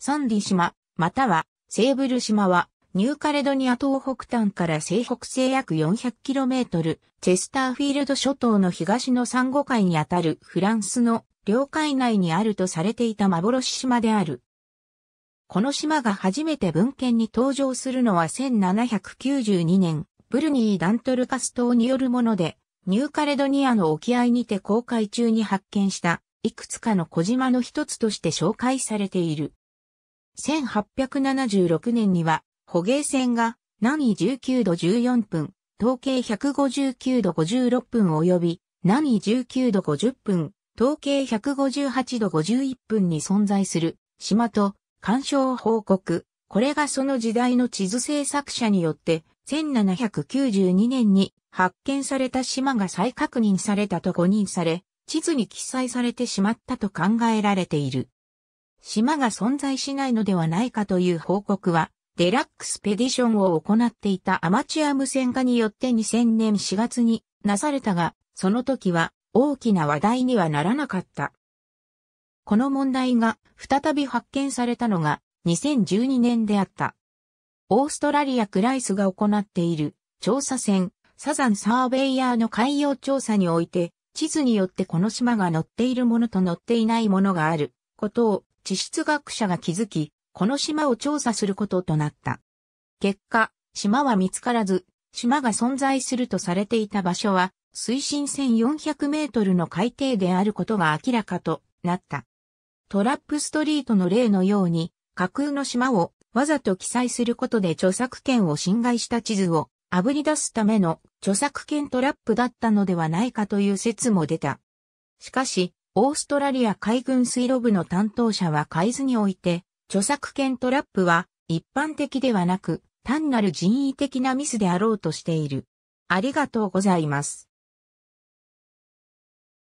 サンディ島、またはセーブル島は、ニューカレドニア東北端から西北西約 400km、チェスターフィールド諸島の東のサンゴ海にあたるフランスの領海内にあるとされていた幻島である。この島が初めて文献に登場するのは1792年、ブルニー・ダントルカス島によるもので、ニューカレドニアの沖合にて航海中に発見した、いくつかの小島の一つとして紹介されている。1876年には、捕鯨船が南緯19度14分、統計159度56分及び、南緯19度50分、統計158度51分に存在する島と干渉報告。これがその時代の地図制作者によって1792年に発見された島が再確認されたと誤認され、地図に記載されてしまったと考えられている。島が存在しないのではないかという報告は、デラックスペディションを行っていたアマチュア無線化によって2000年4月になされたが、その時は大きな話題にはならなかった。この問題が再び発見されたのが2012年であった。オーストラリアクライスが行っている調査船サザンサーベイヤーの海洋調査において地図によってこの島が載っているものと載っていないものがあることを地質学者が気づき、この島を調査することとなった。結果、島は見つからず、島が存在するとされていた場所は、水深1400メートルの海底であることが明らかとなった。トラップストリートの例のように、架空の島をわざと記載することで著作権を侵害した地図をあぶり出すための著作権トラップだったのではないかという説も出た。しかし、オーストラリア海軍水路部の担当者は海図において、著作権トラップは一般的ではなく、単なる人為的なミスであろうとしている。ありがとうございます。